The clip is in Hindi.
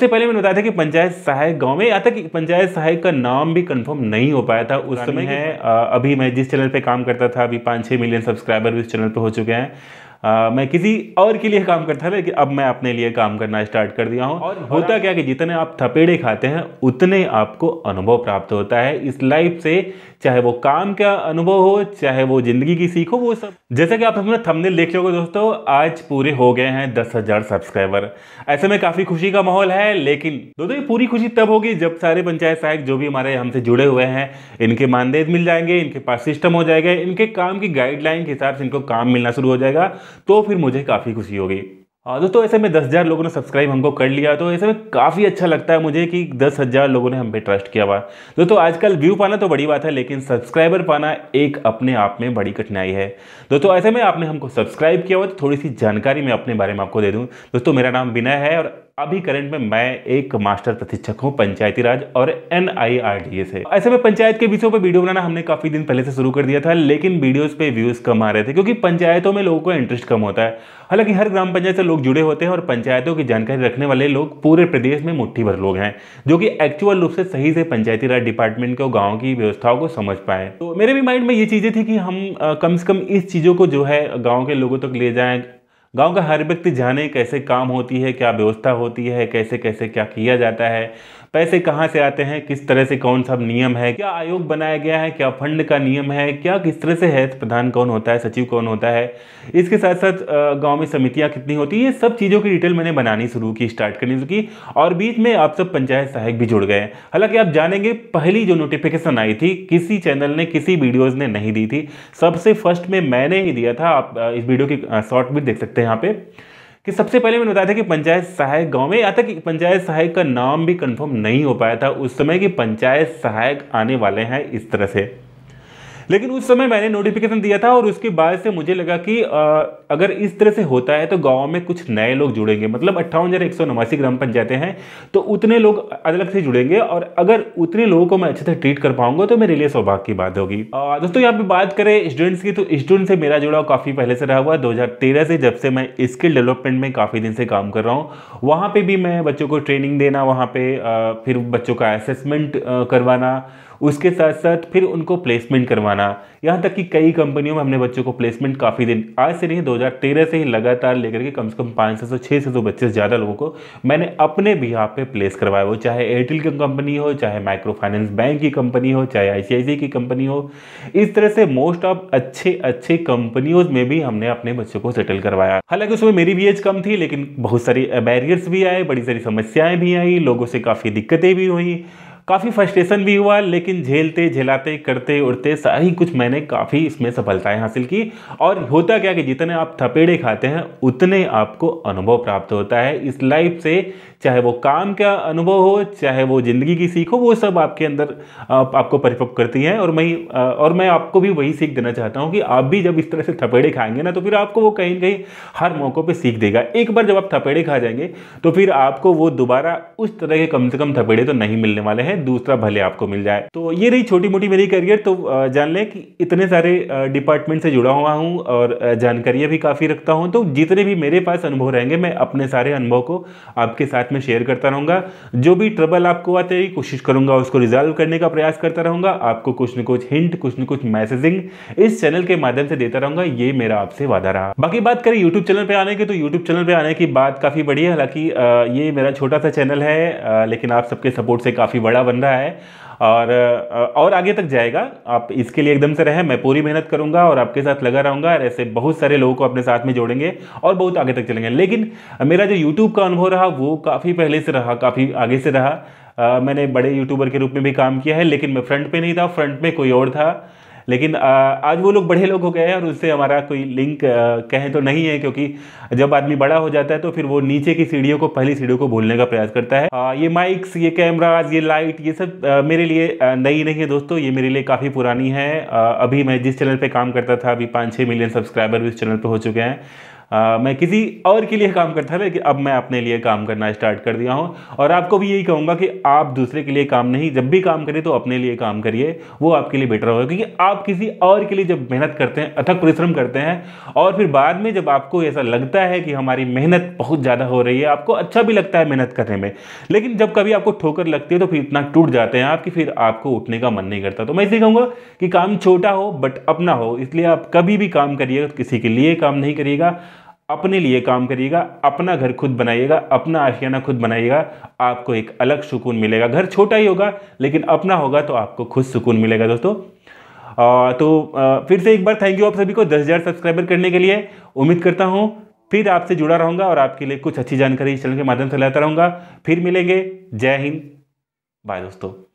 इससे पहले मैंने बताया था कि पंचायत सहायक गांव में आता कि पंचायत सहायक का नाम भी कंफर्म नहीं हो पाया था उस समय है अभी मैं जिस चैनल पे काम करता था अभी पाँच छः मिलियन सब्सक्राइबर भी इस चैनल पे हो चुके हैं मैं किसी और के लिए काम करता था लेकिन अब मैं अपने लिए काम करना स्टार्ट कर दिया हूँ और होता क्या कि जितने आप थपेड़े खाते हैं उतने आपको अनुभव प्राप्त होता है इस लाइफ से चाहे वो काम का अनुभव हो चाहे वो जिंदगी की सीख हो वो सब जैसे कि आप हमने थंबनेल देख लोगे दोस्तों आज पूरे हो गए हैं दस हजार सब्सक्राइबर ऐसे में काफी खुशी का माहौल है लेकिन दोस्तों ये पूरी खुशी तब होगी जब सारे पंचायत सहायक जो भी हमारे हमसे जुड़े हुए हैं इनके मानदेय मिल जाएंगे इनके पास सिस्टम हो जाएगा इनके काम की गाइडलाइन के हिसाब से इनको काम मिलना शुरू हो जाएगा तो फिर मुझे काफ़ी खुशी होगी दोस्तों हाँ, तो ऐसे में दस हज़ार लोगों ने सब्सक्राइब हमको कर लिया तो ऐसे में काफ़ी अच्छा लगता है मुझे कि दस हज़ार लोगों ने हम पे ट्रस्ट किया हुआ दोस्तों तो आजकल व्यू पाना तो बड़ी बात है लेकिन सब्सक्राइबर पाना एक अपने आप में बड़ी कठिनाई है दोस्तों तो ऐसे में आपने हमको सब्सक्राइब किया हुआ तो थोड़ी सी जानकारी मैं अपने बारे में आपको दे दूँ दोस्तों मेरा नाम विनय है और अभी करंट में मैं एक मास्टर प्रशिक्षक हूँ पंचायती राज और एन से ऐसे में पंचायत के विषयों पर वीडियो बनाना हमने काफ़ी दिन पहले से शुरू कर दिया था लेकिन वीडियोस पे व्यूज़ कम आ रहे थे क्योंकि पंचायतों में लोगों को इंटरेस्ट कम होता है हालांकि हर ग्राम पंचायत से लोग जुड़े होते हैं और पंचायतों की जानकारी रखने वाले लोग पूरे प्रदेश में मुठ्ठी भर लोग हैं जो कि एक्चुअल रूप से सही से पंचायती राज डिपार्टमेंट को गाँव की व्यवस्थाओं को समझ पाए तो मेरे भी माइंड में ये चीज़ें थी कि हम कम से कम इस चीज़ों को जो है गाँव के लोगों तक ले जाए गांव का हर व्यक्ति जाने कैसे काम होती है क्या व्यवस्था होती है कैसे कैसे क्या किया जाता है पैसे कहाँ से आते हैं किस तरह से कौन सा नियम है क्या आयोग बनाया गया है क्या फंड का नियम है क्या किस तरह से है प्रधान कौन होता है सचिव कौन होता है इसके साथ साथ गाँव में समितियाँ कितनी होती है ये सब चीज़ों की डिटेल मैंने बनानी शुरू की स्टार्ट करनी शुरू की और बीच में आप सब पंचायत सहायक भी जुड़ गए हालांकि आप जानेंगे पहली जो नोटिफिकेशन आई थी किसी चैनल ने किसी वीडियोज़ ने नहीं दी थी सबसे फर्स्ट में मैंने ही दिया था आप इस वीडियो की शॉर्ट भी देख सकते हैं यहाँ पे कि सबसे पहले मैंने बताया था कि पंचायत सहायक गांव में या था कि पंचायत सहायक का नाम भी कंफर्म नहीं हो पाया था उस समय कि पंचायत सहायक आने वाले हैं इस तरह से लेकिन उस समय मैंने नोटिफिकेशन दिया था और उसके बाद से मुझे लगा कि आ, अगर इस तरह से होता है तो गाँव में कुछ नए लोग जुड़ेंगे मतलब अट्ठावन ग्राम पंचायतें हैं तो उतने लोग अलग से जुड़ेंगे और अगर उतने लोगों को मैं अच्छे से ट्रीट कर पाऊंगा तो मेरे लिए सौभाग्य की बात होगी दोस्तों यहाँ पे बात करें स्टूडेंट्स की तो स्टूडेंट से मेरा जुड़ाव काफ़ी पहले से रहा हुआ है से जब से मैं स्किल डेवलपमेंट में काफ़ी दिन से काम कर रहा हूँ वहाँ पर भी मैं बच्चों को ट्रेनिंग देना वहाँ पर फिर बच्चों का असेसमेंट करवाना उसके साथ साथ फिर उनको प्लेसमेंट करवाना यहाँ तक कि कई कंपनियों में हमने बच्चों को प्लेसमेंट काफ़ी दिन आज से नहीं 2013 से ही लगातार लेकर के कम से कम पाँच सौ छः सौ बच्चे से ज़्यादा लोगों को मैंने अपने भी यहाँ पे प्लेस करवाया वो चाहे एयरटेल की कंपनी हो चाहे माइक्रो फाइनेंस बैंक की कंपनी हो चाहे आई की कंपनी हो इस तरह से मोस्ट ऑफ अच्छे अच्छे कंपनियों में भी हमने अपने बच्चों को सेटल करवाया हालांकि उसमें मेरी भी एज कम थी लेकिन बहुत सारी बैरियर्स भी आए बड़ी सारी समस्याएं भी आई लोगों से काफ़ी दिक्कतें भी हुई काफ़ी फ्रस्ट्रेशन भी हुआ लेकिन झेलते झेलाते करते उड़ते सारी कुछ मैंने काफ़ी इसमें सफलताएं हासिल की और होता क्या कि जितने आप थपेड़े खाते हैं उतने आपको अनुभव प्राप्त होता है इस लाइफ से चाहे वो काम का अनुभव हो चाहे वो ज़िंदगी की सीख हो वो सब आपके अंदर आप, आपको परिपक्व करती हैं और मैं और मैं आपको भी वही सीख देना चाहता हूँ कि आप भी जब इस तरह से थपेड़े खाएंगे ना तो फिर आपको वो कहीं कहीं हर मौक़ों पर सीख देगा एक बार जब आप थपेड़े खा जाएंगे तो फिर आपको वो दोबारा उस तरह के कम से कम थपेड़े तो नहीं मिलने वाले हैं दूसरा भले आपको मिल जाए तो ये रही छोटी मोटी मेरी करियर तो जान लें कि इतने सारे डिपार्टमेंट से जुड़ा हुआ हूँ और जानकारियाँ भी काफ़ी रखता हूँ तो जितने भी मेरे पास अनुभव रहेंगे मैं अपने सारे अनुभव को आपके साथ साथ में शेयर करता रहूँगा जो भी ट्रबल आपको आते ही कोशिश करूँगा उसको रिजॉल्व करने का प्रयास करता रहूँगा आपको कुछ न कुछ हिंट कुछ न कुछ मैसेजिंग इस चैनल के माध्यम से देता रहूँगा ये मेरा आपसे वादा रहा बाकी बात करें यूट्यूब चैनल पर आने की तो यूट्यूब चैनल पर आने की बात काफ़ी बड़ी है हालांकि ये मेरा छोटा सा चैनल है लेकिन आप सबके सपोर्ट से काफ़ी बड़ा बन रहा है और और आगे तक जाएगा आप इसके लिए एकदम से रहें मैं पूरी मेहनत करूँगा और आपके साथ लगा रहूँगा और ऐसे बहुत सारे लोगों को अपने साथ में जोड़ेंगे और बहुत आगे तक चलेंगे लेकिन मेरा जो यूट्यूब का अनुभव रहा वो काफ़ी पहले से रहा काफ़ी आगे से रहा आ, मैंने बड़े यूट्यूबर के रूप में भी काम किया है लेकिन मैं फ्रंट पे नहीं था फ्रंट में कोई और था लेकिन आज वो लोग बड़े लोग हो गए हैं और उससे हमारा कोई लिंक कहें तो नहीं है क्योंकि जब आदमी बड़ा हो जाता है तो फिर वो नीचे की सीढ़ियों को पहली सीढ़ियों को बोलने का प्रयास करता है ये माइक्स ये कैमराज ये लाइट ये सब मेरे लिए नई नहीं है दोस्तों ये मेरे लिए काफ़ी पुरानी है अभी मैं जिस चैनल पर काम करता था अभी पाँच छः मिलियन सब्सक्राइबर भी उस चैनल पर हो चुके हैं आ, मैं किसी और के लिए काम करता था लेकिन अब मैं अपने लिए काम करना स्टार्ट कर दिया हूँ और आपको भी यही कहूँगा कि आप दूसरे के लिए काम नहीं जब भी काम करें तो अपने लिए काम करिए वो आपके लिए बेटर होगा क्योंकि आप किसी और के लिए जब मेहनत करते हैं अथक परिश्रम करते हैं और फिर बाद में जब आपको ऐसा लगता है कि हमारी मेहनत बहुत ज़्यादा हो रही है आपको अच्छा भी लगता है मेहनत करने में लेकिन जब कभी आपको ठोकर लगती है तो फिर इतना टूट जाते हैं आप कि फिर आपको उठने का मन नहीं करता तो मैं इसे कहूँगा कि काम छोटा हो बट अपना हो इसलिए आप कभी भी काम करिएगा किसी के लिए काम नहीं करिएगा अपने लिए काम करिएगा अपना घर खुद बनाइएगा अपना आशियाना खुद बनाइएगा आपको एक अलग सुकून मिलेगा घर छोटा ही होगा लेकिन अपना होगा तो आपको खुद सुकून मिलेगा दोस्तों आ, तो आ, फिर से एक बार थैंक यू आप सभी को दस हज़ार सब्सक्राइबर करने के लिए उम्मीद करता हूँ फिर आपसे जुड़ा रहूँगा और आपके लिए कुछ अच्छी जानकारी इस चैनल के माध्यम से लाता रहूँगा फिर मिलेंगे जय हिंद बाय दोस्तों